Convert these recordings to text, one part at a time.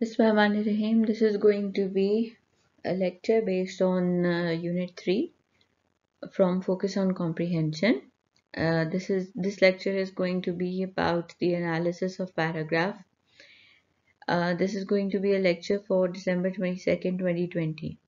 Bismillahirrahmanirrahim. This is going to be a lecture based on uh, Unit 3 from Focus on Comprehension. Uh, this is this lecture is going to be about the analysis of paragraph. Uh, this is going to be a lecture for December 22nd, 2020.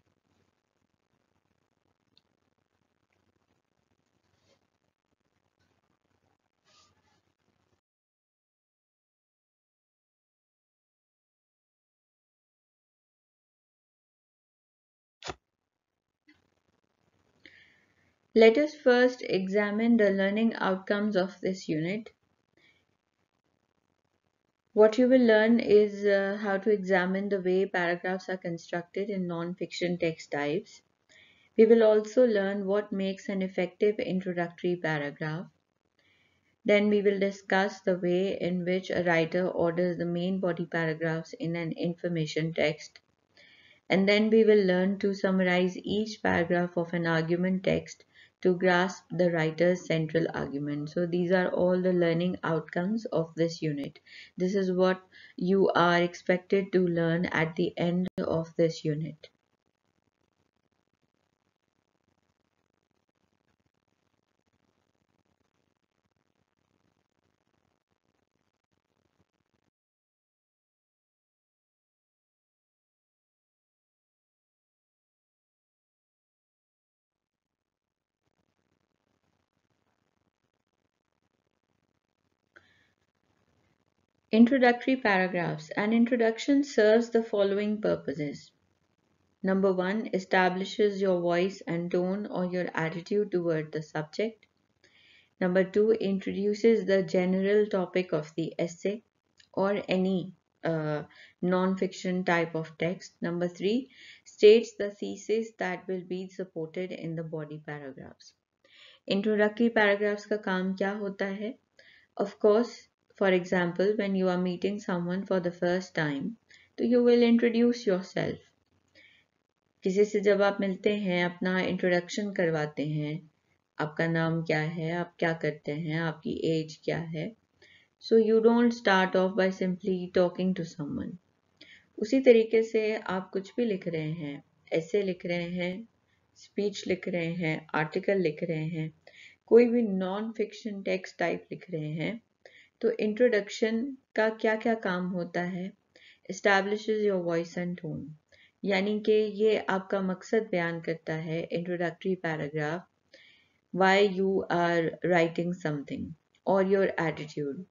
Let us first examine the learning outcomes of this unit. What you will learn is uh, how to examine the way paragraphs are constructed in non-fiction text types. We will also learn what makes an effective introductory paragraph. Then we will discuss the way in which a writer orders the main body paragraphs in an information text. And then we will learn to summarize each paragraph of an argument text to grasp the writer's central argument. So these are all the learning outcomes of this unit. This is what you are expected to learn at the end of this unit. Introductory paragraphs. An introduction serves the following purposes. Number one, establishes your voice and tone or your attitude toward the subject. Number two, introduces the general topic of the essay or any uh, non-fiction type of text. Number three, states the thesis that will be supported in the body paragraphs. Introductory paragraphs का काम क्या होता है? Of course, For example, when you are meeting someone for the first time, तो you will introduce yourself किसी से जब आप मिलते हैं अपना इंट्रोडक्शन करवाते हैं आपका नाम क्या है आप क्या करते हैं आपकी एज क्या है so you don't start off by simply talking to someone उसी तरीके से आप कुछ भी लिख रहे हैं ऐसे लिख रहे हैं स्पीच लिख रहे हैं आर्टिकल लिख रहे हैं कोई भी नॉन फिक्शन टेक्स्ट टाइप लिख रहे हैं तो इंट्रोडक्शन का क्या क्या काम होता है establish your voice and tone यानी कि ये आपका मकसद बयान करता है introductory paragraph why you are writing something और योर एटीट्यूड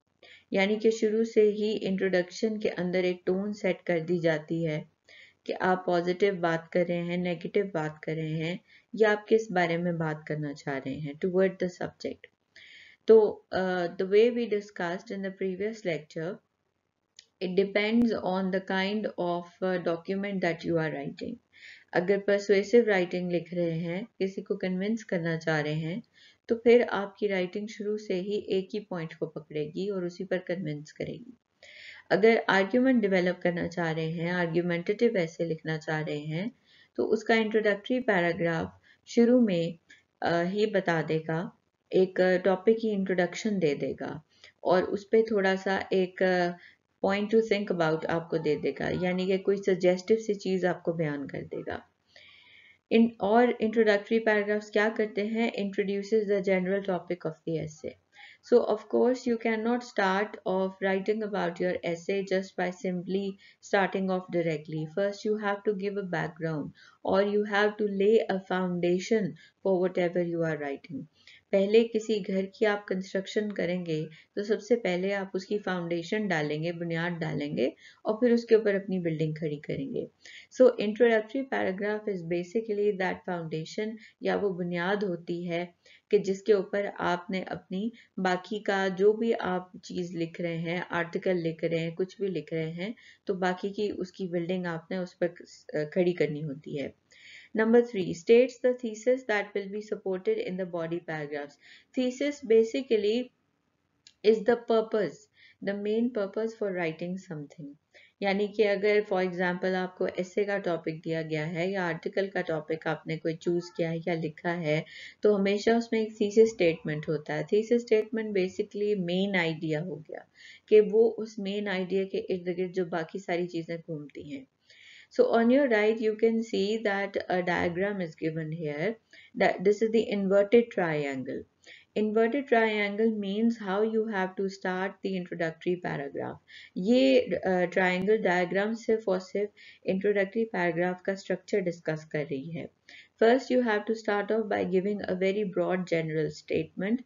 यानी कि शुरू से ही इंट्रोडक्शन के अंदर एक टोन सेट कर दी जाती है कि आप पॉजिटिव बात कर रहे हैं नेगेटिव बात कर रहे हैं या आप किस बारे में बात करना चाह रहे हैं टूवर्ड द सब्जेक्ट तो the way we we in the previous lecture it depends on the kind of document that you are writing अगर परसुएसिव राइटिंग लिख रहे हैं किसी को कन्विंस करना चाह रहे हैं तो फिर आपकी राइटिंग शुरू से ही एक ही पॉइंट को पकड़ेगी और उसी पर कन्विंस करेगी अगर आर्ग्यूमेंट डेवलप करना चाह रहे हैं आर्ग्यूमेंटेटिव ऐसे लिखना चाह रहे हैं तो उसका इंट्रोडक्टरी पैराग्राफ शुरू में uh, ही बता देगा एक टॉपिक की इंट्रोडक्शन दे देगा और उस पर थोड़ा सा एक पॉइंट टू थिंक अबाउट आपको दे देगा यानी कि कोई सजेस्टिव सी चीज आपको बयान कर देगा इन और इंट्रोडक्टरी पैराग्राफ्स क्या करते हैं introduce the general topic of the essay so of course you can not start off writing about your essay just by simply starting off directly first you have to give a background और you have to lay a foundation for whatever you are writing पहले किसी घर की आप construction करेंगे तो सबसे पहले आप उसकी फाउंडेशन डालेंगे बुनियाद डालेंगे और फिर उसके ऊपर अपनी बिल्डिंग खड़ी करेंगे so introductory paragraph is basically that foundation या वो बुनियाद होती है कि जिसके ऊपर आपने अपनी बाकी का जो भी आप चीज़ लिख रहे हैं आर्टिकल लिख रहे हैं कुछ भी लिख रहे हैं तो बाकी की उसकी बिल्डिंग आपने उस पर खड़ी करनी होती है Number three, states the thesis that will be supported in the body paragraphs. Thesis basically is the purpose, the main purpose for writing something. यानी कि अगर फॉर एग्जांपल आपको ऐसे का टॉपिक दिया गया है या आर्टिकल का टॉपिक आपने कोई चूज़ किया है या लिखा है तो हमेशा उसमें एक थीसिस स्टेटमेंट होता है thesis statement basically main idea हो गया कि वो उस मेन आइडिया के इर्द गिर्द जो बाकी सारी चीज़ें घूमती हैं So on your right, you can see that a diagram is given here. That This is the inverted triangle. Inverted triangle means how you have to start the introductory paragraph. ये uh, triangle diagram सिर्फ और सिर्फ introductory paragraph का structure discuss कर रही है. First, you have to start off by giving a very broad general statement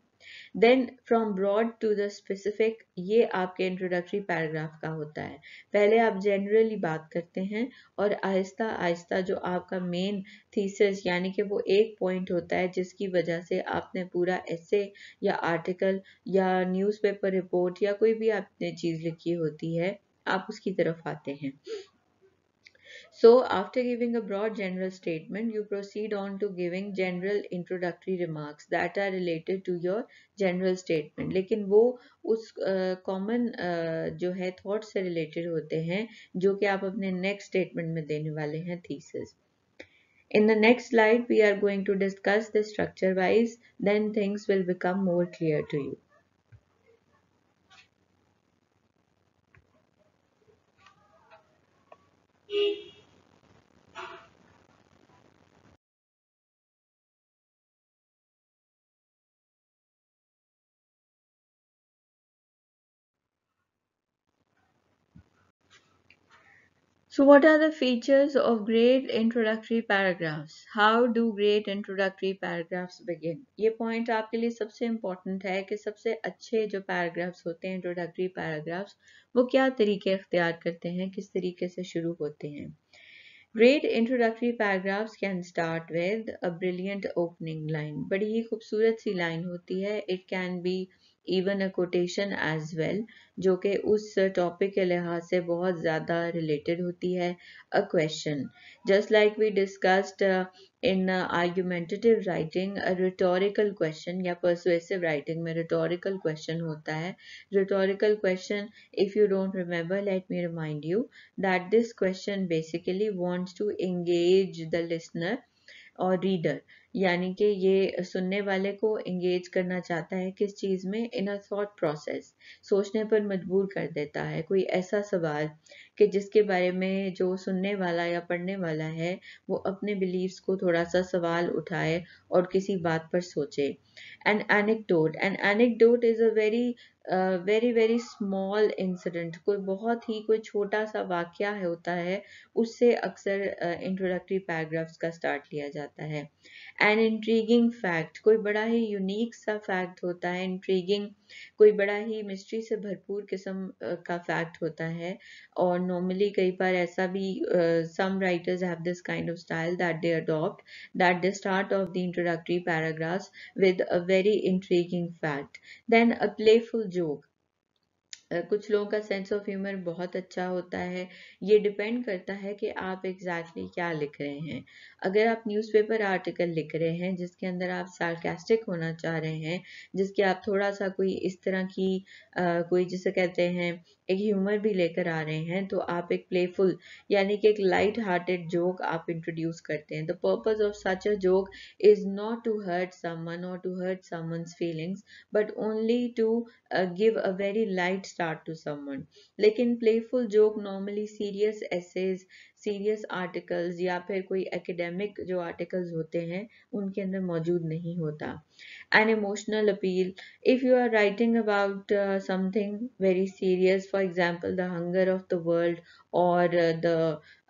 then from broad to the specific ये आपके इंट्रोडक्टरी पैराग्राफ का होता है पहले आप जनरली बात करते हैं और आहिस्ता आहिस्ता जो आपका मेन थीसिस यानी कि वो एक पॉइंट होता है जिसकी वजह से आपने पूरा ऐसे या आर्टिकल या न्यूज़पेपर रिपोर्ट या कोई भी आपने चीज़ लिखी होती है आप उसकी तरफ आते हैं So after giving a broad general statement, you proceed on to giving general introductory remarks that are related to your general statement. लेकिन वो उस common जो है से related होते हैं जो कि आप अपने next statement में देने वाले हैं thesis. In the next slide, we are going to discuss the structure wise, then things will become more clear to you. So what are the features of great introductory paragraphs? How do great introductory paragraphs begin? ये point आपके लिए सबसे important है कि सबसे अच्छे जो paragraphs होते हैं introductory paragraphs वो क्या तरीके अख्तियार करते हैं किस तरीके से शुरू होते हैं Great introductory paragraphs can start with a brilliant opening line. बड़ी ही खूबसूरत सी line होती है It can be even a quotation as well जो कि उस टॉपिक के लिहाज से बहुत ज़्यादा रिलेटेड होती है a question just like we discussed in argumentative writing rhetorical question या परसुएसिव राइटिंग में रिटोरिकल क्वेश्चन होता है rhetorical question if you don't remember let me remind you that this question basically wants to engage the listener और reader यानी कि ये सुनने वाले को इंगेज करना चाहता है किस चीज़ में इन अ थॉट प्रोसेस सोचने पर मजबूर कर देता है कोई ऐसा सवाल कि जिसके बारे में जो सुनने वाला या पढ़ने वाला है वो अपने बिलीव्स को थोड़ा सा सवाल उठाए और किसी बात पर सोचे an anecdote an anecdote is a very very very small incident कोई बहुत ही कोई छोटा सा वाक्य है होता है उससे अक्सर इंट्रोडक्टरी uh, पैराग्राफ्स का स्टार्ट लिया जाता है एन इंट्रीगिंग फैक्ट कोई बड़ा ही यूनिक सा फैक्ट होता है इंट्रीगिंग कोई बड़ा ही मिस्ट्री से भरपूर किस्म का फैक्ट होता है और नॉर्मली कई बार ऐसा भी some writers have this kind of style that they adopt that the start of the introductory paragraphs with a very intriguing fact then a playful joke कुछ लोगों का सेंस ऑफ ह्यूमर बहुत अच्छा होता है ये डिपेंड करता है कि आप एग्जैक्टली exactly क्या लिख रहे हैं अगर आप न्यूज़पेपर आर्टिकल लिख रहे हैं जिसके अंदर आप सार्केस्टिक होना चाह रहे हैं जिसके आप थोड़ा सा कोई इस तरह की आ, कोई जिसे कहते हैं एक ह्यूमर भी लेकर आ रहे हैं तो आप एक प्लेफुल यानी कि एक लाइट हार्टेड जोक आप इंट्रोड्यूस करते हैं the purpose of such a joke is not to hurt someone और to hurt someone's feelings but only to give a very light start to someone. लेकिन playful joke normally serious essays, serious articles या फिर कोई academic जो articles होते हैं उनके अंदर मौजूद नहीं होता An emotional appeal, if you are writing about uh, something very serious, for example, the hunger of the world or uh, the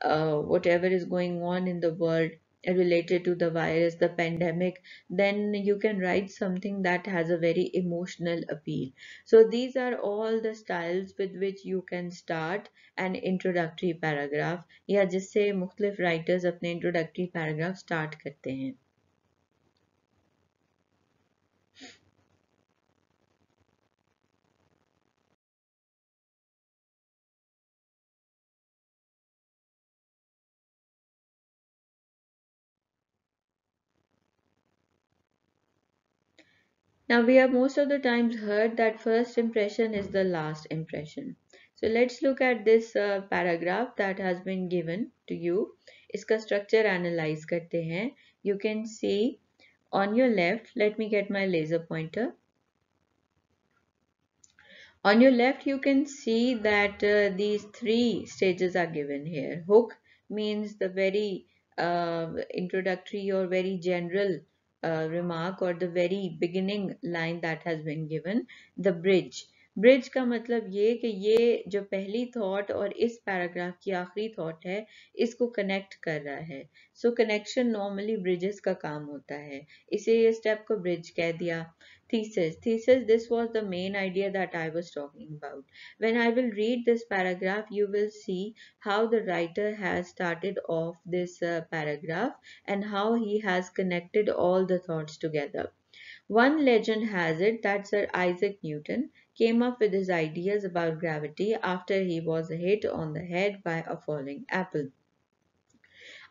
uh, whatever is going on in the world, related to the virus, the pandemic, then you can write something that has a very emotional appeal. So these are all the styles with which you can start an introductory paragraph just say मुख्तलिफ writers अपने introductory paragraph start Now we have most of the times heard that first impression is the last impression. So let's look at this uh, paragraph that has been given to you. इसका structure analyze करते हैं. You can see on your left, let me get my laser pointer. On your left, you can see that uh, these three stages are given here. Hook means the very uh, introductory or very general uh, remark or the very beginning line that has been given the bridge bridge का मतलब ये कि ये जो पहली thought और इस paragraph की आखिरी थॉट है इसको कनेक्ट कर रहा है सो कनेक्शन नॉर्मली ब्रिजेस का काम होता है इसे ये स्टेप को ब्रिज कह दिया thesis thesis this was the main idea that i was talking about when i will read this paragraph you will see how the writer has started off this uh, paragraph and how he has connected all the thoughts together one legend has it that sir isaac newton came up with his ideas about gravity after he was hit on the head by a falling apple.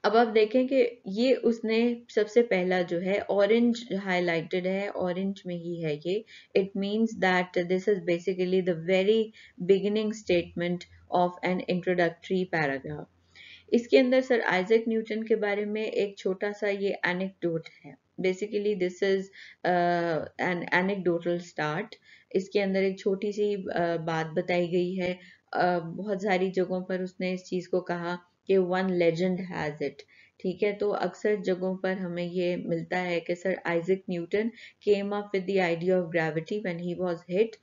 अब आप देखें कि ये उसने सबसे पहला जो है ऑरेंज हाईलाइटेड है ऑरेंज में ही है ये it means that this is basically the very beginning statement of an introductory paragraph इसके अंदर सर आइजक न्यूटन के बारे में एक छोटा सा ये एनेक्डोट है basically this is an anecdotal start इसके अंदर एक छोटी सी बात बताई गई है बहुत सारी जगहों पर उसने इस चीज़ को कहा कि वन लेजेंड हैज़ इट ठीक है तो अक्सर जगहों पर हमें ये मिलता है कि sir Isaac Newton came up with the idea of gravity when he was hit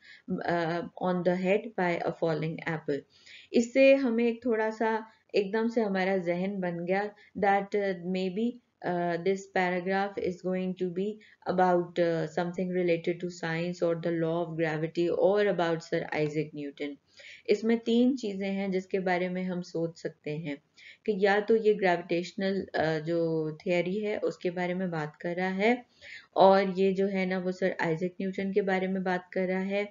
on the head by a falling apple इससे हमें एक थोड़ा सा एकदम से हमारा जहन बन गया that maybe uh, this paragraph is going to be about uh, something related to science or the law of gravity or about sir isaac newton इसमें तीन चीज़ें हैं जिसके बारे में हम सोच सकते हैं कि या तो ये ग्रेविटेशनल uh, जो थियरी है उसके बारे में बात कर रहा है और ये जो है ना वो सर आइजक न्यूटन के बारे में बात कर रहा है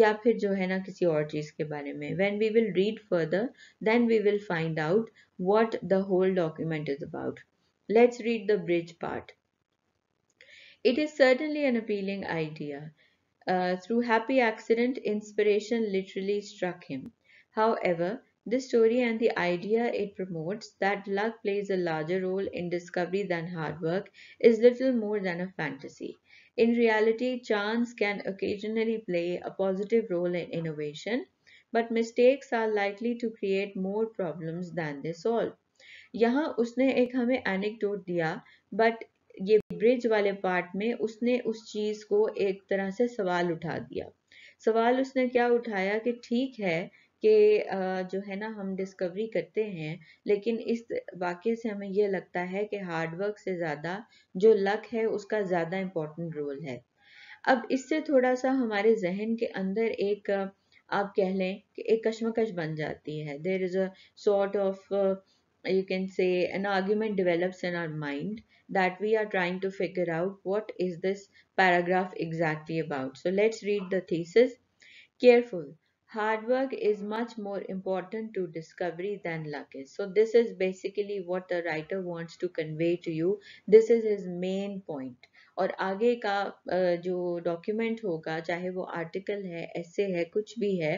या फिर जो है ना किसी और चीज़ के बारे में when we will read further then we will find out what the whole document is about Let's read the bridge part. It is certainly an appealing idea. Uh, through happy accident, inspiration literally struck him. However, the story and the idea it promotes that luck plays a larger role in discovery than hard work is little more than a fantasy. In reality, chance can occasionally play a positive role in innovation, but mistakes are likely to create more problems than they solve. यहाँ उसने एक हमें anecdote दिया but ये bridge वाले part में उसने उस चीज को एक तरह से सवाल उठा दिया सवाल उसने क्या उठाया कि ठीक है कि जो है ना हम डिस्कवरी करते हैं लेकिन इस वाक्य से हमें यह लगता है कि हार्डवर्क से ज़्यादा जो लक है उसका ज़्यादा इम्पोर्टेंट रोल है अब इससे थोड़ा सा हमारे जहन के अंदर एक आप कह लें कि एक कश्मकश बन जाती है there is a sort of you can say an argument develops in our mind that we are trying to figure out what is this paragraph exactly about. So let's read the thesis. Careful. hard work is much more important to discovery than luck is. So this is basically what the writer wants to convey to you. This is his main point. और आगे का जो document होगा चाहे वो article है ऐसे है कुछ भी है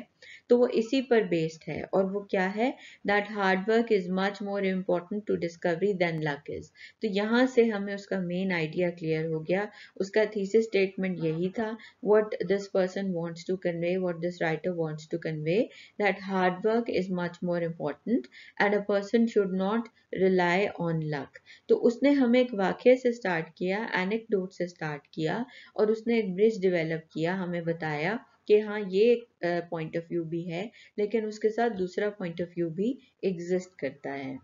तो वो इसी पर बेस्ड है और वो क्या है that hard work is much more important to discovery than luck is तो यहाँ से हमें उसका मेन आइडिया क्लियर हो गया उसका थीसिस स्टेटमेंट यही था what this person wants to convey what this writer wants wants to convey that hard work is much more important and a person should not rely on luck. तो उसने हमें एक वाक्य से स्टार्ट किया anecdote से स्टार्ट किया और उसने एक ब्रिज डेवलप किया हमें बताया कि हाँ ये एक पॉइंट ऑफ व्यू भी है लेकिन उसके साथ दूसरा पॉइंट ऑफ व्यू भी एग्जिस्ट करता है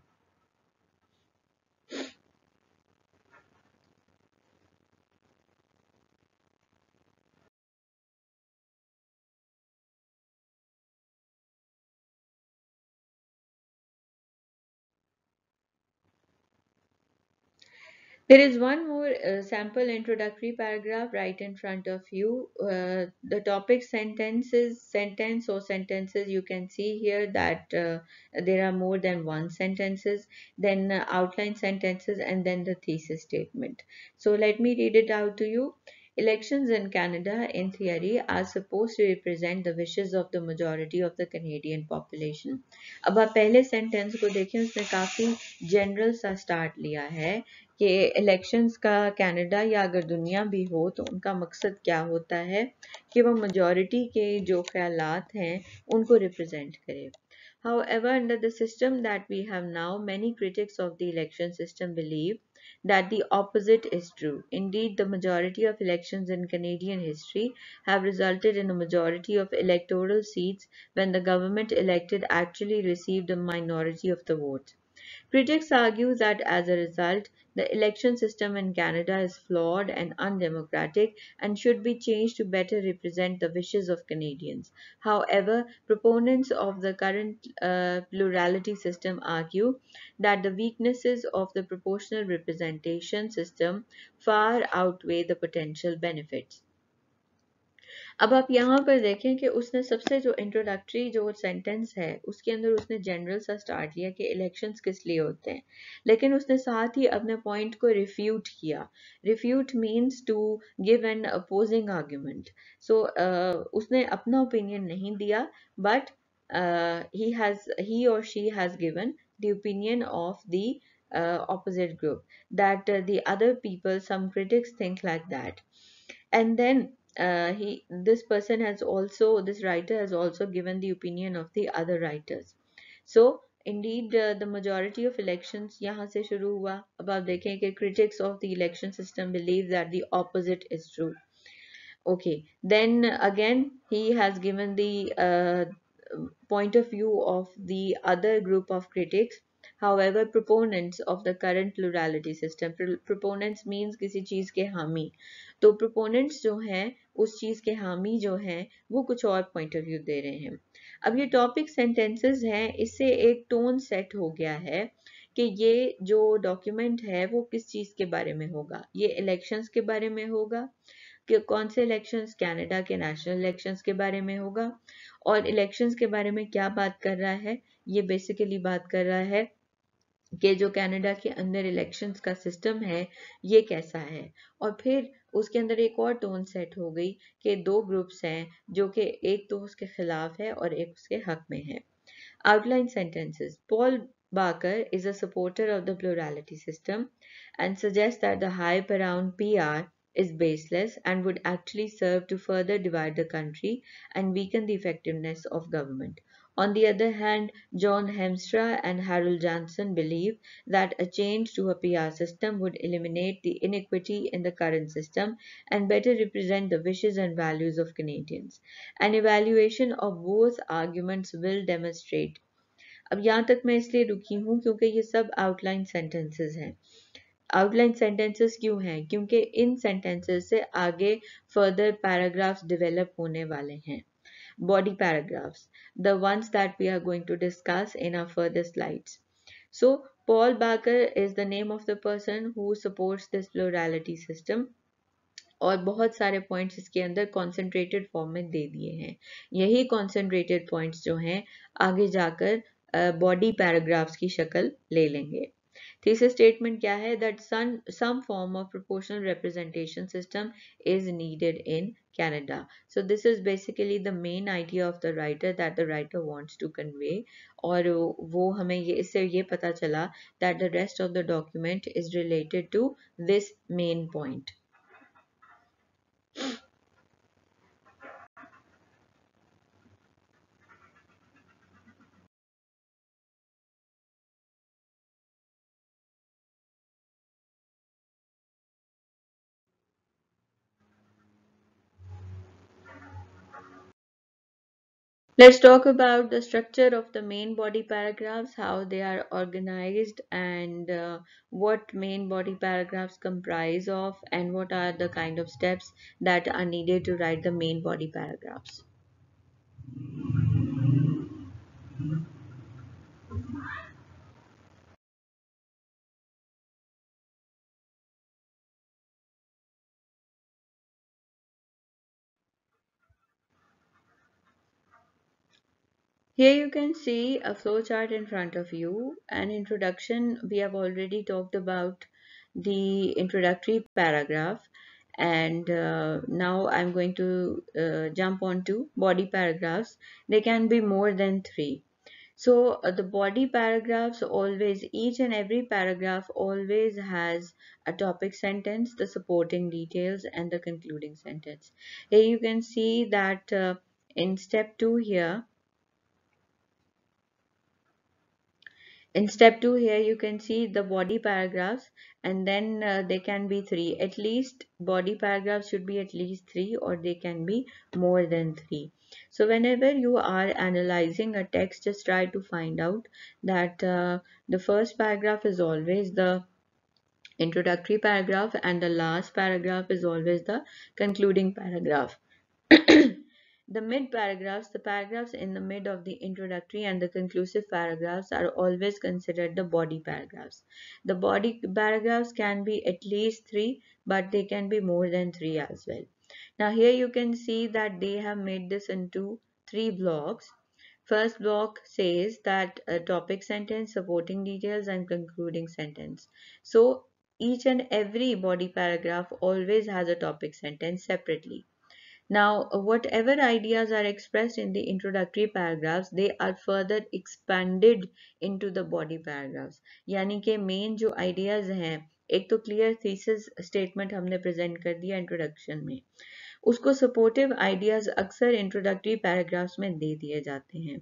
There is one more uh, sample introductory paragraph right in front of you. Uh, the topic sentences, sentence or sentences, you can see here that uh, there are more than one sentences, then uh, outline sentences and then the thesis statement. So let me read it out to you. Elections in Canada, in theory, are supposed to represent the wishes of the majority of the Canadian population. अब आप पहले sentence को देखिए उसने काफ़ी general सा start लिया है कि इलेक्शंस का कनाडा या अगर दुनिया भी हो तो उनका मकसद क्या होता है कि वह मजॉरिटी के जो ख्यालात हैं उनको रिप्रेजेंट करे However, under the system that we have now, many critics of the election system believe that the opposite is true. Indeed, the majority of elections in Canadian history have resulted in a majority of electoral seats when the government elected actually received a minority of the vote. Critics argue that as a result, the election system in Canada is flawed and undemocratic and should be changed to better represent the wishes of Canadians. However, proponents of the current uh, plurality system argue that the weaknesses of the proportional representation system far outweigh the potential benefits. अब आप यहाँ पर देखें कि उसने सबसे जो introductory जो सेंटेंस है उसके अंदर उसने जनरल सा स्टार्ट किया कि इलेक्शंस किस लिए होते हैं लेकिन उसने साथ ही अपने पॉइंट को रिफ्यूट किया refute means to give an opposing argument so उसने अपना ओपिनियन नहीं दिया बट ही हैज ही और she has given the opinion of the opposite group that the other people some critics think like that that and then uh, he this person has also this writer has also given the opinion of the other writers so indeed uh, the majority of elections yahan se shuru hua ab aap dekhein ki critics of the election system believe that the opposite is true okay then again he has given the uh, point of view of the other group of critics however proponents of the current plurality system proponents means किसी चीज़ के हामी तो proponents जो है उस चीज़ के हामी जो है वो कुछ और पॉइंट ऑफ व्यू दे रहे हैं अब ये टॉपिक sentences है इससे एक टोन सेट हो गया है कि ये जो डॉक्यूमेंट है वो किस चीज़ के बारे में होगा ये इलेक्शंस के बारे में होगा कि कौन से इलेक्शंस कनाडा के नेशनल इलेक्शंस के बारे में होगा और इलेक्शंस के बारे में क्या बात कर रहा है ये बेसिकली बात कर रहा है कि जो कनाडा के अंदर इलेक्शंस का सिस्टम है ये कैसा है और फिर उसके अंदर एक और टोन सेट हो गई कि दो ग्रुप्स हैं जो कि एक तो उसके खिलाफ है और एक उसके हक में है outline sentences Paul Baker is a supporter of the plurality system and suggest that the hype around PR is baseless and would actually serve to further divide the country and weaken the effectiveness of government On the other hand, John Hemstra and Harold Johnson believe that a change to a PR system would eliminate the inequity in the current system and better represent the wishes and values of Canadians. An evaluation of both arguments will demonstrate. अब यहाँ तक मैं इसलिए रुकी हूँ क्योंकि ये सब outline sentences हैं Outline sentences क्यों हैं क्योंकि इन sentences से आगे further paragraphs develop होने वाले हैं body paragraphs, the ones that we are going to discuss in our further slides. So Paul Barker is the name of the person who supports this plurality system. और बहुत सारे points इसके अंदर concentrated form में दे दिए हैं यही कॉन्सेंट्रेटेड पॉइंट्स जो हैं आगे जाकर बॉडी पैराग्राफ्स की शक्ल ले लेंगे तीसरे स्टेटमेंट क्या है that sun some form of proportional representation system is needed in Canada so this is basically the main idea of the writer that the writer wants to convey और वो हमें ये इससे ये पता चला that the rest of the document is related to this main point Let's talk about the structure of the main body paragraphs, how they are organized and uh, what main body paragraphs comprise of and what are the kind of steps that are needed to write the main body paragraphs. Here you can see a flowchart in front of you. An introduction, we have already talked about the introductory paragraph and uh, now I'm going to uh, jump on to body paragraphs. They can be more than three. So uh, the body paragraphs always, each and every paragraph always has a topic sentence, the supporting details and the concluding sentence. Here you can see that uh, in step 2 here, in step 2 here you can see the body paragraphs and then uh, they can be three at least body paragraphs should be at least three or they can be more than three so whenever you are analyzing a text just try to find out that uh, the first paragraph is always the introductory paragraph and the last paragraph is always the concluding paragraph The mid paragraphs, the paragraphs in the mid of the introductory and the conclusive paragraphs are always considered the body paragraphs. The body paragraphs can be at least three, but they can be more than three as well. Now here you can see that they have made this into three blocks. First block says that a topic sentence, supporting details and concluding sentence. So each and every body paragraph always has a topic sentence separately. Now, whatever ideas are expressed in the introductory paragraphs, they are further expanded into the body paragraphs. yani ke main jo ideas hain ek to clear thesis statement humne present kar diya introduction mein उसको supportive ideas अक्सर introductory paragraphs में दे दिए जाते हैं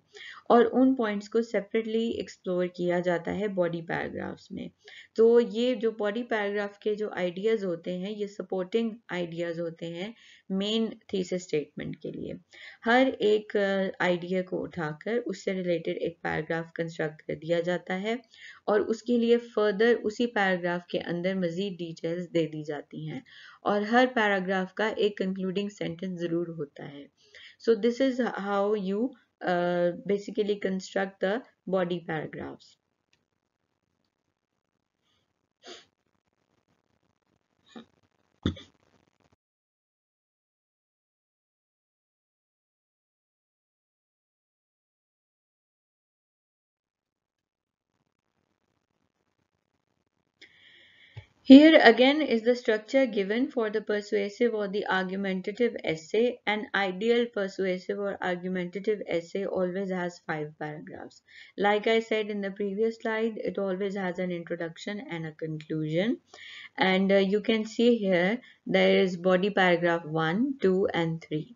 और उन points को सेपरेटली एक्सप्लोर किया जाता है बॉडी पैराग्राफ्स में तो ये जो बॉडी पैराग्राफ के जो आइडियाज होते हैं ये सपोर्टिंग आइडियाज होते हैं मेन थीसिस स्टेटमेंट के लिए हर एक आइडिया को उठाकर उससे रिलेटेड एक पैराग्राफ कंस्ट्रक्ट कर दिया जाता है और उसके लिए फर्दर उसी पैराग्राफ के अंदर मज़ीद डिटेल्स दे दी जाती हैं और हर पैराग्राफ का एक कंक्लूडिंग सेंटेंस ज़रूर होता है so this is how you basically construct the body paragraphs Here again is the structure given for the persuasive or the argumentative essay. An ideal persuasive or argumentative essay always has five paragraphs. Like I said in the previous slide, it always has an introduction and a conclusion. And uh, you can see here, there is body paragraph 1, 2 and 3.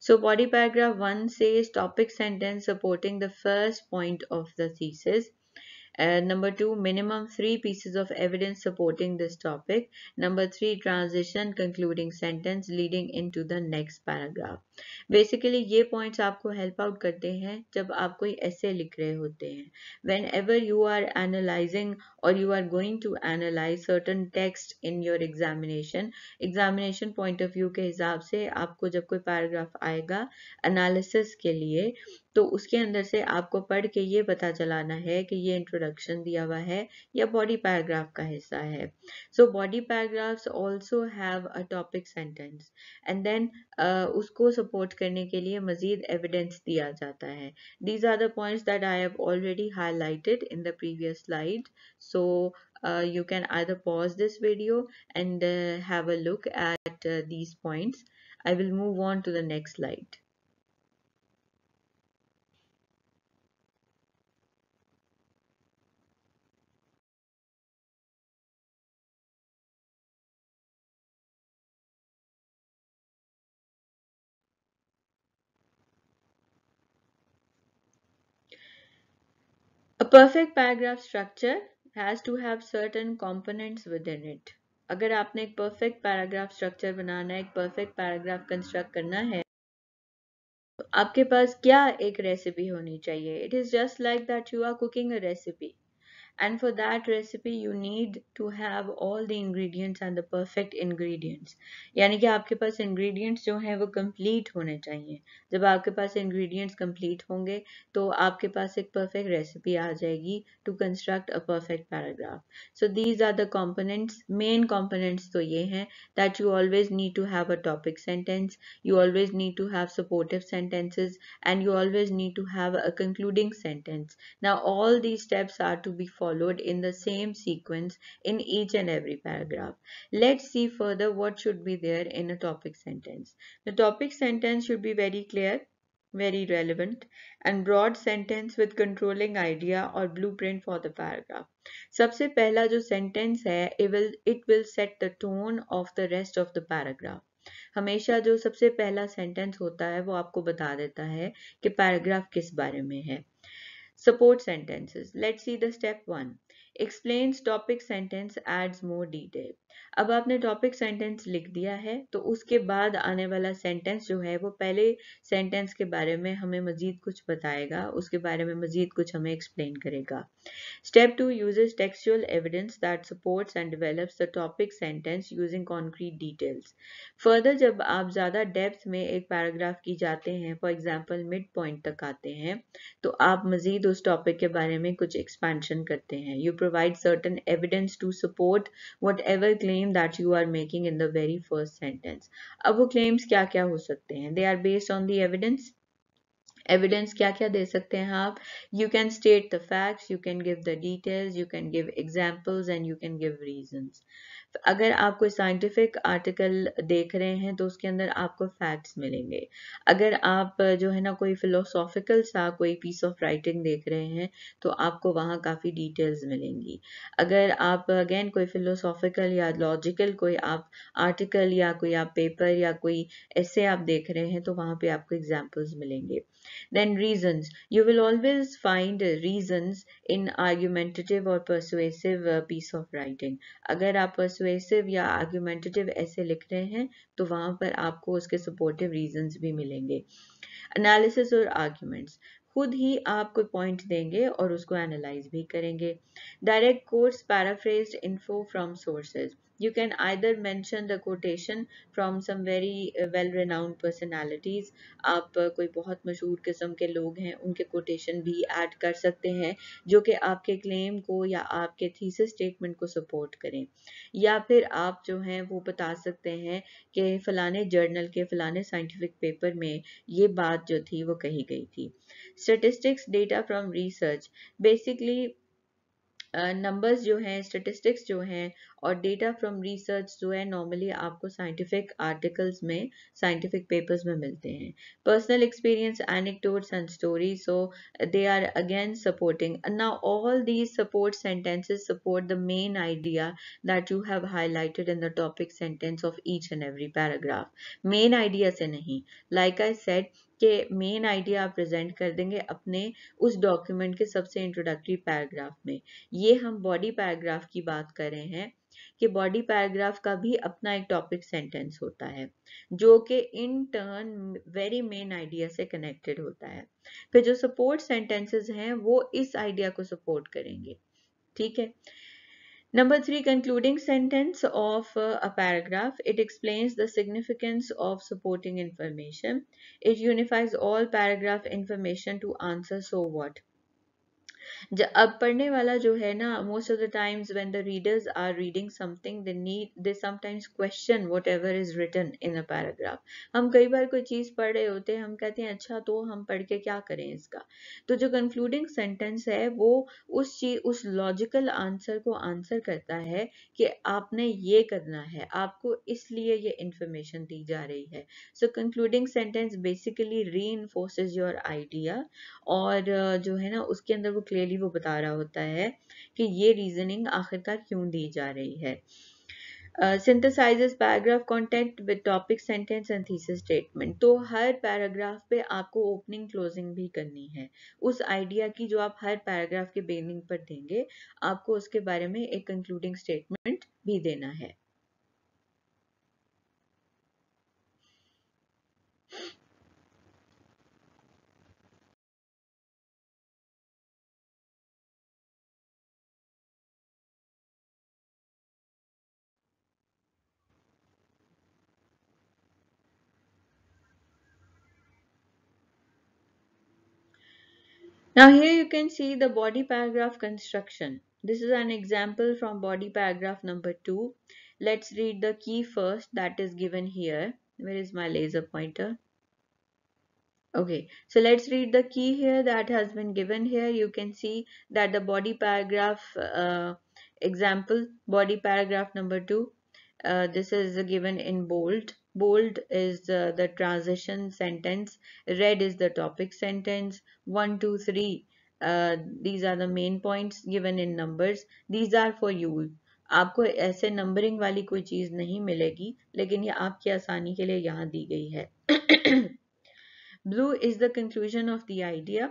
So body paragraph 1 says topic sentence supporting the first point of the thesis. And number two, minimum three pieces of evidence supporting this topic. Number three, transition concluding sentence leading into the next paragraph. Basically ये points आपको help out करते हैं जब आप कोई ऐसे लिख रहे होते हैं whenever you are analysing और you are going to analyse certain text in your examination examination point of view के हिसाब से आपको जब कोई पैराग्राफ आएगा एनालिसिस के लिए तो उसके अंदर से आपको पढ़ के ये पता चलाना है कि ये इंट्रोडक्शन दिया हुआ है या बॉडी पैराग्राफ का हिस्सा है so body paragraphs also have a topic sentence and then उसको सब सपोर्ट करने के लिए मजीद एविडेंस दिया जाता है these are the points that I have already highlighted in the previous slide so you can either pause this video and have a look at these points I will move on to the next slide A perfect paragraph structure has to have certain components within it. अगर आपने एक perfect paragraph structure बनाना है एक perfect paragraph construct करना है तो आपके पास क्या एक रेसिपी होनी चाहिए it is just like that you are cooking a recipe and for that recipe you need to have all the ingredients and the perfect ingredients यानी कि आपके पास ingredients जो हैं वो complete होने चाहिए जब आपके पास ingredients complete होंगे तो आपके पास एक perfect recipe आ जाएगी to construct a perfect paragraph so these are the components main components तो ये हैं that you always need to have a topic sentence you always need to have supportive sentences and you always need to have a concluding sentence now all these steps are to be followed followed in the same sequence in each and every paragraph. Let's see further what should be there in a topic sentence. The topic sentence should be very clear, very relevant and broad sentence with controlling idea or blueprint for the paragraph. sabse pehla jo sentence hai it will, it will set the tone of the rest of the paragraph. हमेशा जो सबसे पहला sentence होता है वो आपको बता देता है कि पैराग्राफ किस बारे में है Support sentences. Let's see the step 1. Explains topic sentence adds more detail. अब आपने टॉपिक सेंटेंस लिख दिया है तो उसके बाद आने वाला सेंटेंस जो है वो पहले सेंटेंस के बारे में हमें मजीद कुछ बताएगा उसके बारे में मजीद कुछ हमें एक्सप्लेन करेगा step two uses textual evidence that supports and develops the topic sentence using concrete details further जब आप ज़्यादा डेप्थ में एक पैराग्राफ की जाते हैं फॉर एग्जाम्पल मिड पॉइंट तक आते हैं तो आप मजीद उस टॉपिक के बारे में कुछ एक्सपेंशन करते हैं you provide certain evidence to support whatever claim that you are making in the very first sentence. अब वो claims क्या क्या हो सकते हैं They are based on the evidence. Evidence क्या क्या दे सकते हैं आप You can state the facts, you can give the details, you can give examples and you can give reasons. अगर आप कोई साइंटिफिक आर्टिकल देख रहे हैं तो उसके अंदर आपको फैक्ट्स मिलेंगे अगर आप जो है ना कोई फिलोसॉफिकल सा कोई पीस ऑफ राइटिंग देख रहे हैं तो आपको वहाँ काफ़ी डिटेल्स मिलेंगी अगर आप अगेन कोई फिलोसॉफिकल या लॉजिकल कोई आप आर्टिकल या कोई आप पेपर या कोई ऐसे आप देख रहे हैं तो वहाँ पर आपको एग्जाम्पल्स मिलेंगे then reasons you will always find reasons in argumentative और परसुएसिव पीस ऑफ राइटिंग अगर आप पर्सुएसिव या आर्ग्यूमेंटेटिव ऐसे लिख रहे हैं तो वहां पर आपको उसके सपोर्टिव रीजन भी मिलेंगे अनालिसिस और आर्ग्यूमेंट्स खुद ही आप कोई पॉइंट देंगे और उसको एनालाइज भी करेंगे direct quotes paraphrase info from sources you can either mention the quotation from some very well renowned personalities aap koi bahut mashhoor किस्म ke log hain unke quotation bhi add kar sakte hain jo कि aapke claim ko ya aapke thesis statement ko support kare ya फिर aap jo hain wo bata sakte hain कि falane journal ke falane scientific paper mein ye baat jo thi wo kahi gayi thi statistics data from research basically numbers जो हैं statistics जो हैं और data from research जो है normally आपको scientific articles में साइंटिफिक पेपर्स में मिलते हैं personal experience anecdotes and story so they are again supporting now all these support sentences support the main idea that you have highlighted in the topic sentence of each and every paragraph main idea से नहीं like I said के main idea आप present कर देंगे अपने उस document के सबसे इंट्रोडक्टरी पैराग्राफ में ये हम बॉडी पैराग्राफ की बात कर रहे हैं कि बॉडी पैराग्राफ का भी अपना एक टॉपिक सेंटेंस होता है जो कि in turn very main idea से कनेक्टेड होता है फिर जो सपोर्ट सेंटेंसेस हैं वो इस आइडिया को सपोर्ट करेंगे ठीक है Number three, concluding sentence of uh, a paragraph. It explains the significance of supporting information. It unifies all paragraph information to answer so what. अब पढ़ने वाला जो है ना most of the times when the readers are reading something they need they sometimes question whatever is written in a paragraph हम कई बार कोई चीज़ पढ़ रहे होते हैं हम कहते हैं अच्छा तो हम पढ़ के क्या करें इसका तो जो कंक्लूडिंग सेंटेंस है वो उस चीज उस लॉजिकल आंसर को आंसर करता है कि आपने ये करना है आपको इसलिए ये इंफॉर्मेशन दी जा रही है so concluding sentence basically re your idea और जो है ना उसके अंदर वो क्लियर क्लियरली वो बता रहा होता है कि ये रीजनिंग आखिरकार क्यों दी जा रही है synthesises paragraph content with topic sentence and thesis statement तो हर पैराग्राफ पे आपको ओपनिंग क्लोजिंग भी करनी है उस आइडिया की जो आप हर पैराग्राफ के बेनिंग पर देंगे आपको उसके बारे में एक कंक्लूडिंग स्टेटमेंट भी देना है Now here you can see the body paragraph construction. This is an example from body paragraph number 2. Let's read the key first that is given here. Where is my laser pointer? Okay, so let's read the key here that has been given here. You can see that the body paragraph uh, example, body paragraph number 2, uh, this is given in bold bold is uh, the transition sentence, red is the topic sentence, 1, 2, 3. Uh, these are the main points given in numbers. These are for you. आपको ऐसे numbering वाली कोई चीज़ नहीं मिलेगी लेकिन ये आपकी आसानी के लिए यहाँ दी गई है blue is the conclusion of the idea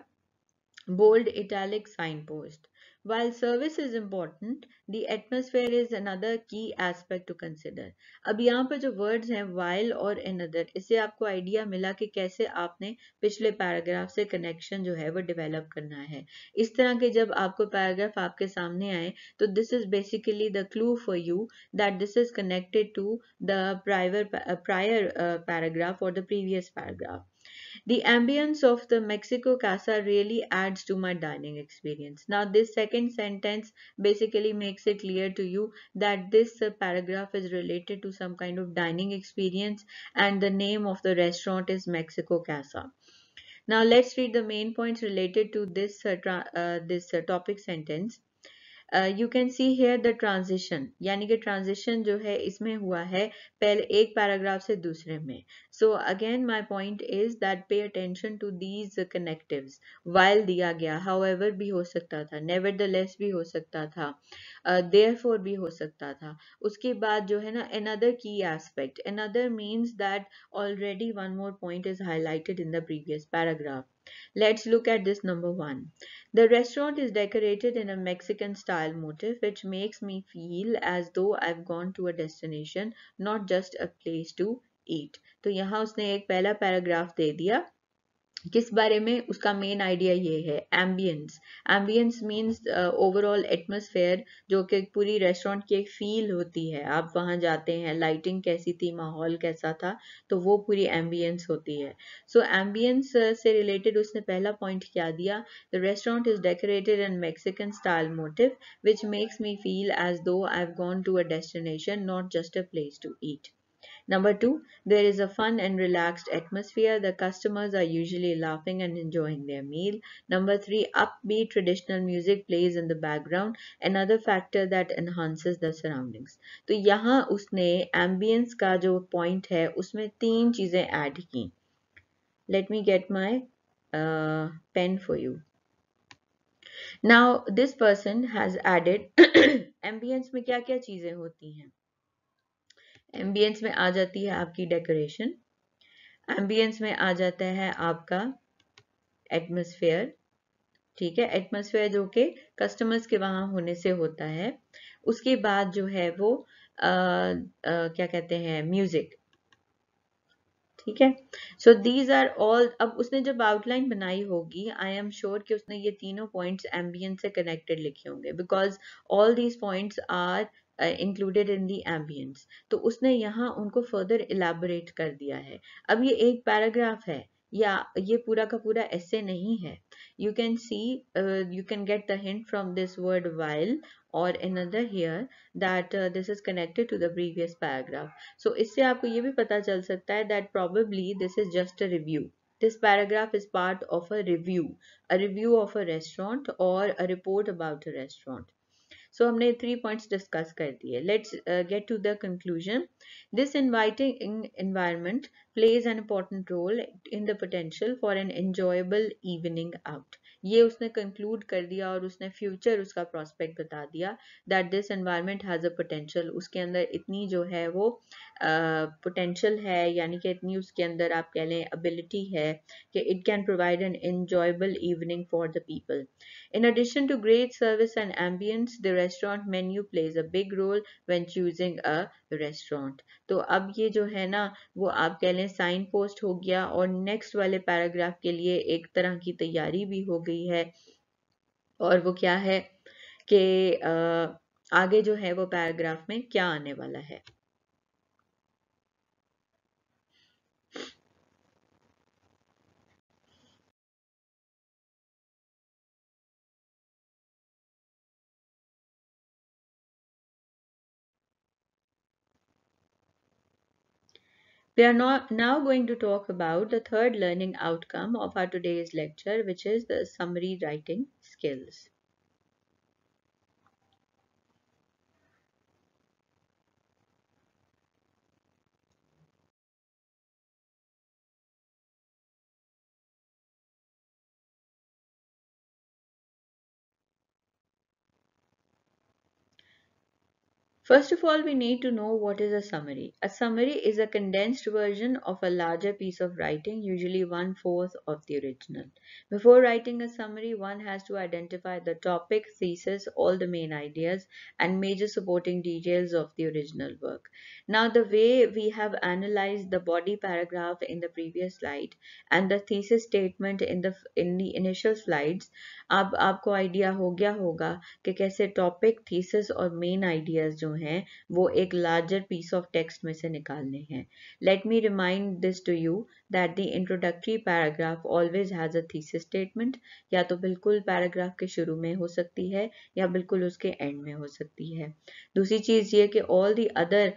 bold italic signpost While service is important, the atmosphere is another key aspect to consider. ab yahan par jo words hain while or another, isse aapko idea mila ki kaise aapne pichle paragraph se connection jo hai wo develop karna hai is tarah ke jab aapko paragraph aapke samne aaye to this is basically the clue for you that this is connected to the prior, prior uh, paragraph or the previous paragraph. The ambience of the Mexico Casa really adds to my dining experience. Now, this second sentence basically makes it clear to you that this uh, paragraph is related to some kind of dining experience and the name of the restaurant is Mexico Casa. Now, let's read the main points related to this, uh, uh, this uh, topic sentence. You can see here the transition यानी कि transition जो है इसमें हुआ है पहले एक paragraph से दूसरे में so again my point is that pay attention to these connective while दिया गया हाउ एवर भी हो सकता था नेवर द लेस भी हो सकता था देयर uh, भी हो सकता था उसके बाद जो है ना another key aspect another means that already one more point is highlighted in the previous paragraph Let's look at this number one. The restaurant is decorated in a Mexican style motif which makes me feel as though I've gone to a destination, not just a place to eat. तो यहाँ उसने एक पहला paragraph de diya. किस बारे में उसका main idea ये है ambience ambience means overall atmosphere जो कि पूरी रेस्टोरेंट की एक फील होती है आप वहाँ जाते हैं लाइटिंग कैसी थी माहौल कैसा था तो वो पूरी एम्बियंस होती है सो so, एम्बियंस uh, से रिलेटेड उसने पहला पॉइंट क्या दिया the restaurant is decorated in Mexican style motif which makes me feel as though I have gone to a destination not just a place to eat Number two, there is a fun and relaxed atmosphere. The customers are usually laughing and enjoying their meal. Number three, upbeat traditional music plays in the background, another factor that enhances the surroundings. So यहाँ उसने ambience का जो point है उसमें तीन चीजें add की Let me get my uh, pen for you. Now this person has added ambience में क्या क्या चीजें होती हैं एम्बियंस में आ जाती है आपकी डेकोरेशन एम्बियंस में आ जाता है आपका एटमोसफेयर ठीक है एटमोसफेयर जो के कस्टमर्स के वहां होने से होता है उसके बाद जो है वो आ, आ, क्या कहते हैं म्यूजिक ठीक है सो दीज आर ऑल अब उसने जब आउटलाइन बनाई होगी आई एम श्योर कि उसने ये तीनों पॉइंट्स एम्बियंस से कनेक्टेड लिखे होंगे because all these points are included in the ambience तो उसने यहाँ उनको फर्दर इलाबोरेट कर दिया है अब ये एक पैराग्राफ है या ये पूरा का पूरा ऐसे नहीं है you can see you can get the hint from this word while और in other here that this is connected to the previous paragraph सो इससे आपको ये भी पता चल सकता है that probably this is just a review This paragraph is part of a review, a review of a restaurant or a report about a restaurant. So so, हमने थ्री पॉइंट्स डिस्कस कर दिए let's get to the conclusion this inviting environment plays an important role in the potential for an enjoyable evening out ये उसने conclude कर दिया और उसने future उसका प्रॉस्पेक्ट बता दिया that this environment has a potential उसके अंदर इतनी जो है वो पोटेंशियल uh, है यानी कि इतनी उसके अंदर आप कह लें एबिलिटी है कि it can provide an enjoyable evening for the people In addition to great service and ambience, the restaurant menu plays a big role when choosing a restaurant. तो अब ये जो है ना वो आप कह लें साइन पोस्ट हो गया और नेक्स्ट वाले पैराग्राफ के लिए एक तरह की तैयारी भी हो गई है और वो क्या है कि आगे जो है वो पैराग्राफ में क्या आने वाला है We are now going to talk about the third learning outcome of our today's lecture, which is the summary writing skills. First of all, we need to know what is a summary. A summary is a condensed version of a larger piece of writing, usually one-fourth of the original. Before writing a summary, one has to identify the topic, thesis, all the main ideas, and major supporting details of the original work. Now, the way we have analyzed the body paragraph in the previous slide and the thesis statement in the in the initial slides, अब आपको idea हो topic, thesis और main ideas jo. हैं वो एक larger piece of text में से निकालने हैं let me remind this to you that the introductory paragraph always has a thesis statement या तो बिल्कुल पैराग्राफ के शुरू में हो सकती है या बिल्कुल उसके एंड में हो सकती है दूसरी चीज़ ये कि all the other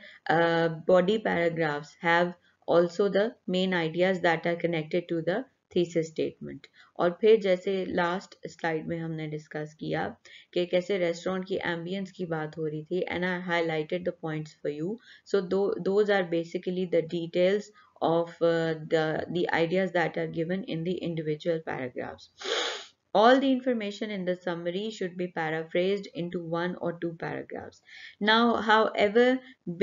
body paragraphs have also the main ideas that are connected to the thesis statement और फिर जैसे लास्ट स्लाइड में हमने डिस्कस किया कि कैसे रेस्टोरेंट की एम्बियंस की बात हो रही थी and I highlighted the points for you so those are basically the details of uh, the the ideas that are given in the individual paragraphs all the information in the summary should be paraphrased into one or two paragraphs now however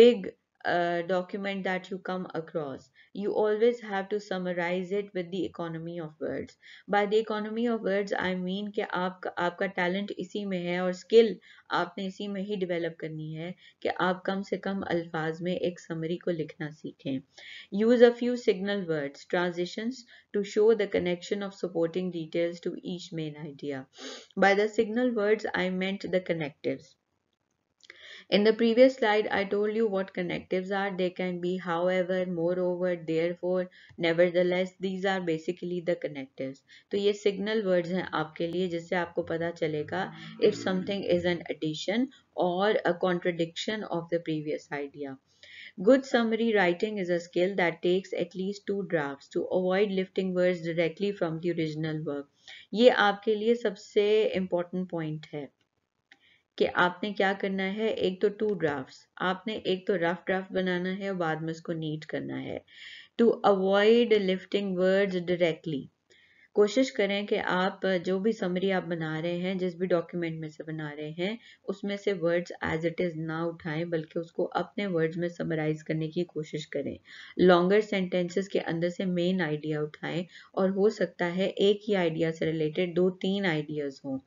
big A document that you come across. You always have to summarize it with the economy of words. By the economy of words, I mean कि आपका आपका talent इसी में है और skill आपने इसी में ही develop करनी है कि आप कम से कम अल्फाज में एक summary को लिखना सीखें. Use a few signal words, transitions to show the connection of supporting details to each main idea. By the signal words, I meant the connectives. In the previous slide, I told you what connectives are. They can be however, moreover, therefore, nevertheless. These are basically the connectives. to ye signal words hain aapke liye jisse aapko pata chalega if something is an addition or a contradiction of the previous idea. Good summary writing is a skill that takes at least two drafts to avoid lifting words directly from the original work. ye aapke liye sabse important point hai कि आपने क्या करना है एक तो to drafts आपने एक तो रफ ड्राफ्ट बनाना है और बाद में उसको नीट करना है to avoid lifting words directly कोशिश करें कि आप जो भी समरी आप बना रहे हैं जिस भी डॉक्यूमेंट में से बना रहे हैं उसमें से वर्ड्स एज इट इज़ ना उठाएं बल्कि उसको अपने वर्ड्स में समराइज करने की कोशिश करें लॉन्गर सेंटेंसेस के अंदर से मेन आइडिया उठाएं और हो सकता है एक ही आइडिया से रिलेटेड दो तीन आइडियाज़ हों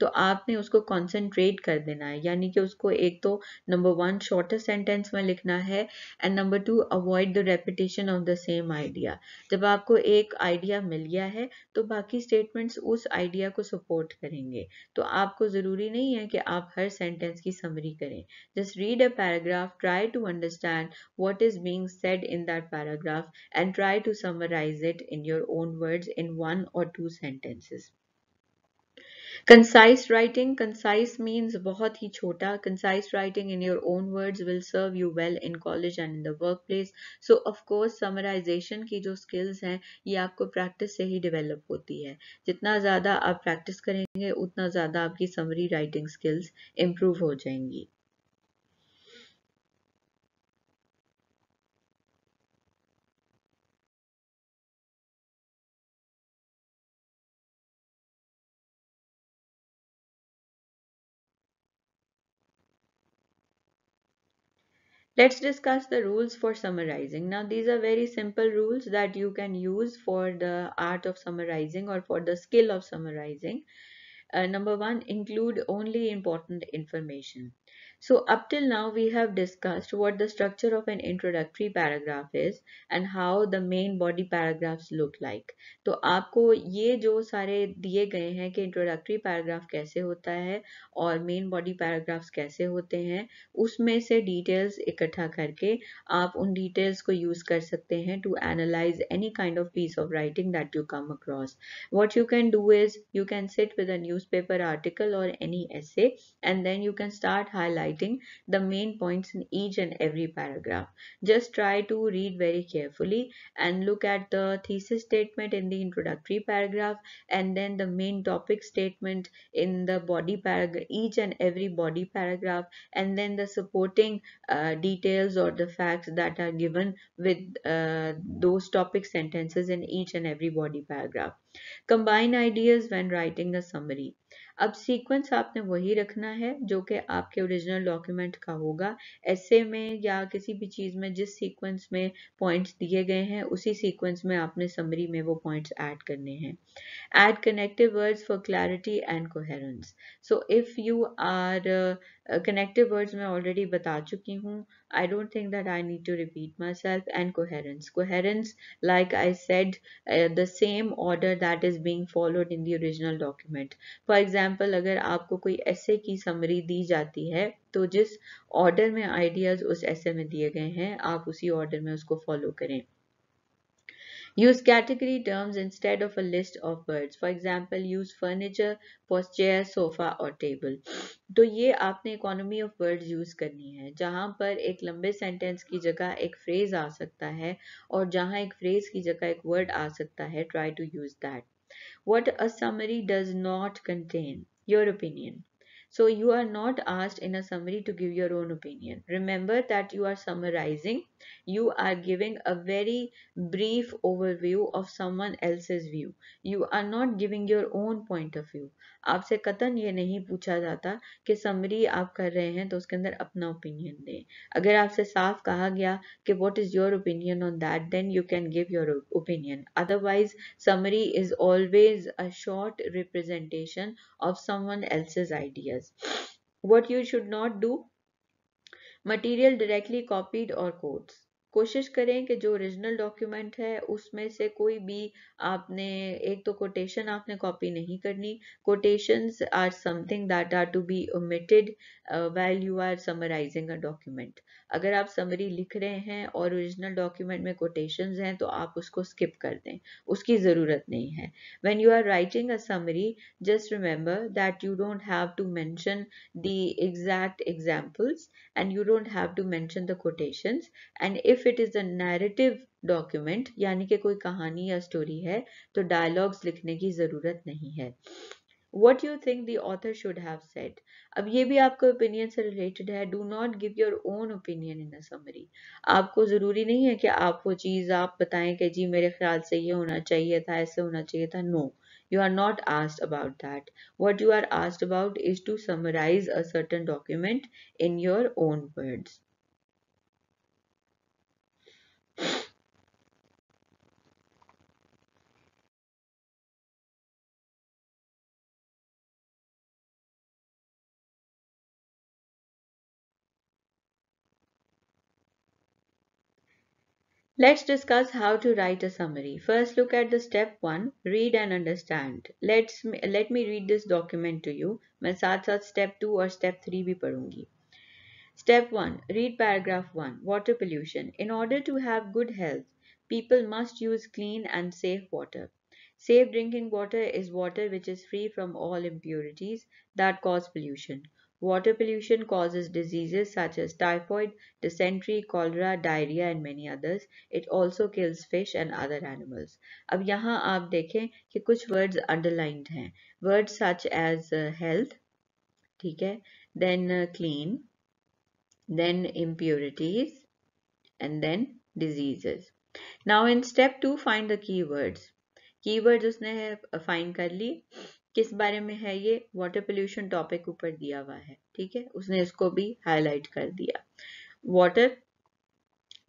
तो आपने उसको कॉन्सेंट्रेट कर देना है यानी कि उसको एक तो नंबर वन शॉर्टेस्ट सेंटेंस में लिखना है and number two avoid the repetition of the same idea जब आपको एक आइडिया मिल गया है तो बाकी स्टेटमेंट्स उस आइडिया को सपोर्ट करेंगे तो आपको ज़रूरी नहीं है कि आप हर सेंटेंस की समरी करें just read a paragraph try to understand what is being said in that paragraph and try to summarise it in your own words in one or two sentences Concise writing. Concise means बहुत ही छोटा. Concise writing in your own words will serve you well in college and in the workplace. So of course summarization की जो skills हैं ये आपको practice से ही develop होती है. जितना ज़्यादा आप practice करेंगे उतना ज़्यादा आपकी summary writing skills improve हो जाएंगी. Let's discuss the rules for summarizing. Now these are very simple rules that you can use for the art of summarizing or for the skill of summarizing. Uh, number one, include only important information. So up till now we have discussed what the structure of an introductory paragraph is and how the main body paragraphs look like. So आपको ये जो सारे दिए गए हैं कि introductory paragraph कैसे होता है और main body paragraphs कैसे होते हैं उसमें से details इकट्ठा करके आप उन details को use कर सकते हैं to analyze any kind of piece of writing that you come across. What you can do is you can sit with a newspaper article or any essay and then you can start highlighting highlighting the main points in each and every paragraph. Just try to read very carefully and look at the thesis statement in the introductory paragraph and then the main topic statement in the body paragraph, each and every body paragraph and then the supporting uh, details or the facts that are given with uh, those topic sentences in each and every body paragraph. Combine ideas when writing a summary. अब sequence आपने वही रखना है जो कि आपके original document का होगा ऐसे में या किसी भी चीज़ में जिस सीक्वेंस में पॉइंट्स दिए गए हैं उसी सीक्वेंस में आपने समरी में वो पॉइंट्स ऐड करने हैं add connective words for clarity and coherence so if you are connective words मैं ऑलरेडी बता चुकी हूँ I don't think that I need to repeat myself and coherence coherence like I said the same order that is being followed in the original document for example अगर आपको कोई ऐसे की समरी दी जाती है तो जिस ऑर्डर में आइडियाज़ उस ऐसे में दिए गए हैं आप उसी ऑर्डर में उसको फॉलो करें Use category terms instead of a list of words. For example, use furniture for chair, sofa or table. तो ये आपने economy of words use करनी है जहाँ पर एक लंबे sentence की जगह एक phrase आ सकता है और जहाँ एक phrase की जगह एक word आ सकता है try to use that. What a summary does not contain. Your opinion. So you are not asked in a summary to give your own opinion. Remember that you are summarizing. You are giving a very brief overview of someone else's view. You are not giving your own point of view. aapse katan ye nahi pucha jata ki summary aap kar rahe hain to uske andar apna opinion de agar aapse saaf kaha gaya ki what is your opinion on that then you can give your opinion otherwise summary is always a short representation of someone else's ideas process. What you should not do material directly copied or quotes. कोशिश करें कि जो original document है उसमें से कोई भी आपने एक तो कोटेशन आपने कॉपी नहीं करनी quotations are something that are to be omitted well you are summarising a document अगर आप समरी लिख रहे हैं और ओरिजिनल डॉक्यूमेंट में कोटेशंस हैं तो आप उसको स्किप कर दें उसकी ज़रूरत नहीं है when you are writing a summary just remember that you don't have to mention the exact examples and you don't have to mention the quotations and if if it is a document यानी कि कोई कहानी या story है तो dialogues लिखने की जरूरत नहीं है what you think the author should have said अब ये भी आपके ओपिनियन से रिलेटेड है do not give your own opinion in summary आपको ज़रूरी नहीं है कि आप वो चीज़ आप बताएं कि जी मेरे ख्याल से ये होना चाहिए था ऐसे होना चाहिए था no you are not asked about that what you are asked about is to summarise a certain document in your own words Let's discuss how to write a summary. First, look at the step 1, read and understand. Let's, let me read this document to you. मैं साथ साथ step 2 or step 3 भी पढ़ूंगी. Step 1, read paragraph 1, water pollution. In order to have good health, people must use clean and safe water. Safe drinking water is water which is free from all impurities that cause pollution. Water pollution causes diseases such as typhoid, dysentery, cholera, diarrhea and many others. It also kills fish and other animals. अब यहाँ आप देखें कि कुछ words underlined हैं. Words such as uh, health, ठीक है, then uh, clean, then impurities, and then diseases. Now in step two, find the keywords. Keywords उसने uh, find कर ली. किस बारे में है ये वाटर पोल्यूशन टॉपिक ऊपर दिया हुआ है ठीक है उसने इसको भी हाईलाइट कर दिया water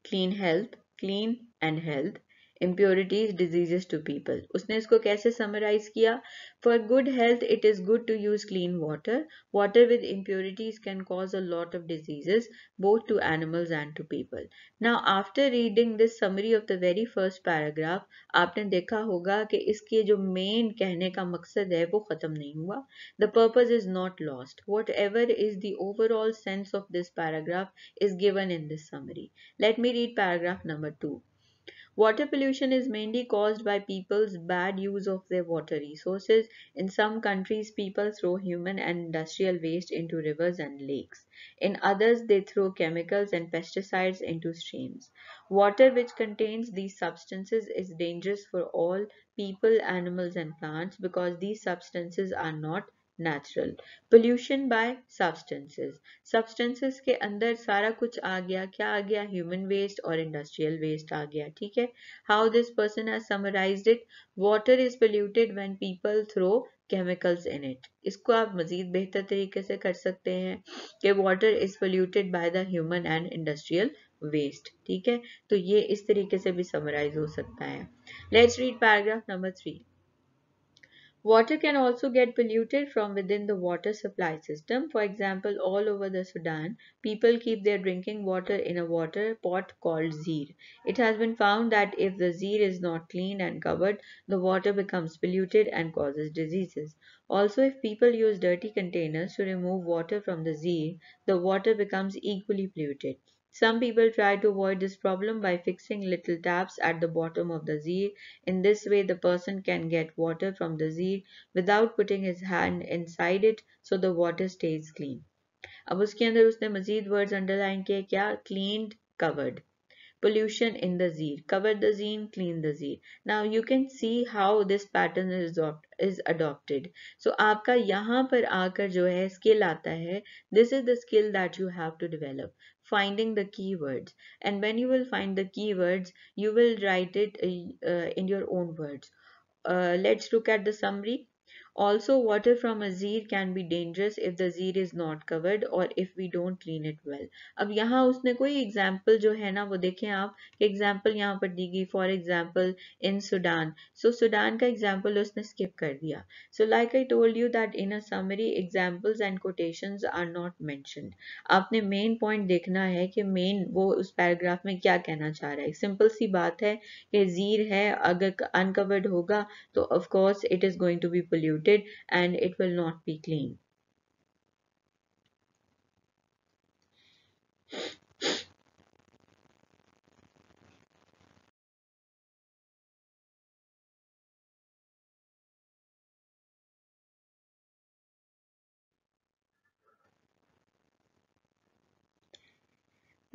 clean health clean and health impurities diseases to people उसने इसको कैसे summarize किया for good health it is good to use clean water water with impurities can cause a lot of diseases both to animals and to people now after reading this summary of the very first paragraph आपने देखा होगा कि इसके जो main कहने का मकसद है वो खत्म नहीं हुआ the purpose is not lost whatever is the overall sense of this paragraph is given in this summary let me read paragraph number 2 Water pollution is mainly caused by people's bad use of their water resources. In some countries, people throw human and industrial waste into rivers and lakes. In others, they throw chemicals and pesticides into streams. Water which contains these substances is dangerous for all people, animals and plants because these substances are not natural pollution by substances substances के अंदर सारा कुछ आ गया क्या आ गया human waste और इंडस्ट्रियल वेस्ट आ गया ठीक है how this person has summarised it water is polluted when people throw chemicals in it इसको आप मजीद बेहतर तरीके से कर सकते हैं कि water is polluted by the human and industrial waste ठीक है तो ये इस तरीके से भी समराइज हो सकता है let's read paragraph number three Water can also get polluted from within the water supply system. For example, all over the Sudan, people keep their drinking water in a water pot called zeer. It has been found that if the zeer is not cleaned and covered, the water becomes polluted and causes diseases. Also, if people use dirty containers to remove water from the zeer, the water becomes equally polluted. Some people try to avoid this problem by fixing little taps at the bottom of the zeer. In this way, the person can get water from the zeer without putting his hand inside it so the water stays clean. अब उसके अंदर उसने मजीद words underline किए क्या Cleaned, covered. pollution in the zeer cover the zine clean the zeer now you can see how this pattern is is adopted so आपका यहाँ पर आकर जो है स्किल आता है. this is the skill that you have to develop finding the keywords and when you will find the keywords you will write it uh, in your own words uh, let's look at the summary Also, water from a ज़ीर can be dangerous if the ज़ीर is not covered or if we don't clean it well. अब यहाँ उसने कोई example जो है ना वो देखें आप कि एग्जाम्पल यहाँ पर दी गई for example in Sudan so Sudan का एग्जाम्पल उसने स्किप कर दिया so like I told you that in a summary examples and quotation are not mention आपने मेन पॉइंट देखना है कि मेन वो उस पैराग्राफ में क्या कहना चाह रहा है सिंपल सी बात है कि ज़ीर है अगर अनकवर्ड होगा तो of course it is going to be pollute polluted and it will not be clean.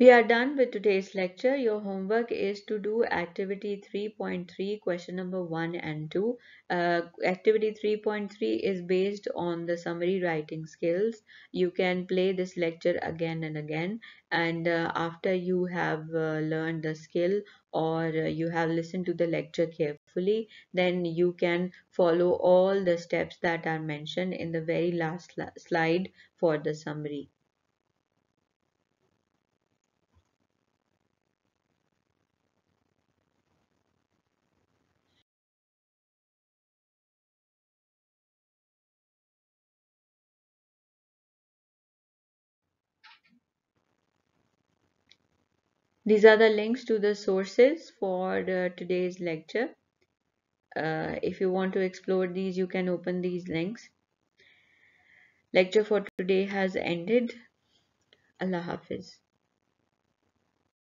We are done with today's lecture. Your homework is to do activity 3.3 question number 1 and 2. Uh, activity 3.3 is based on the summary writing skills. You can play this lecture again and again and uh, after you have uh, learned the skill or uh, you have listened to the lecture carefully then you can follow all the steps that are mentioned in the very last slide for the summary. These are the links to the sources for the, uh, today's lecture. Uh, if you want to explore these, you can open these links. Lecture for today has ended. Allah Hafiz.